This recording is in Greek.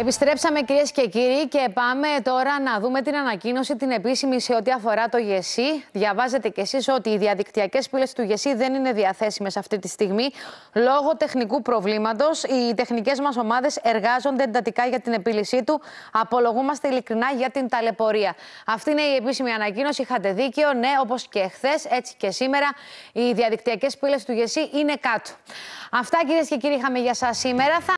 Επιστρέψαμε κυρίες και κύριοι και πάμε τώρα να δούμε την ανακοίνωση την επίσημη σε ό,τι αφορά το ΓΕΣΥ. Διαβάζετε κι εσείς ότι οι διαδικτυακές πύλες του ΓΕΣΥ δεν είναι διαθέσιμες αυτή τη στιγμή λόγω τεχνικού προβλήματος. Οι τεχνικές μας ομάδες εργάζονται εντατικά για την επίλυσή του. Απολογούμαστε ειλικρινά για την ταλαιπωρία. Αυτή είναι η επίσημη ανακοίνωση. Είχατε δίκιο, ναι, όπως και χθες, έτσι και σήμερα. Οι διαδικτυακές πύλες του ΓΕΣΥ είναι κάτω. Αυτά κυρίες και κύριοι είχαμε για σας σήμερα.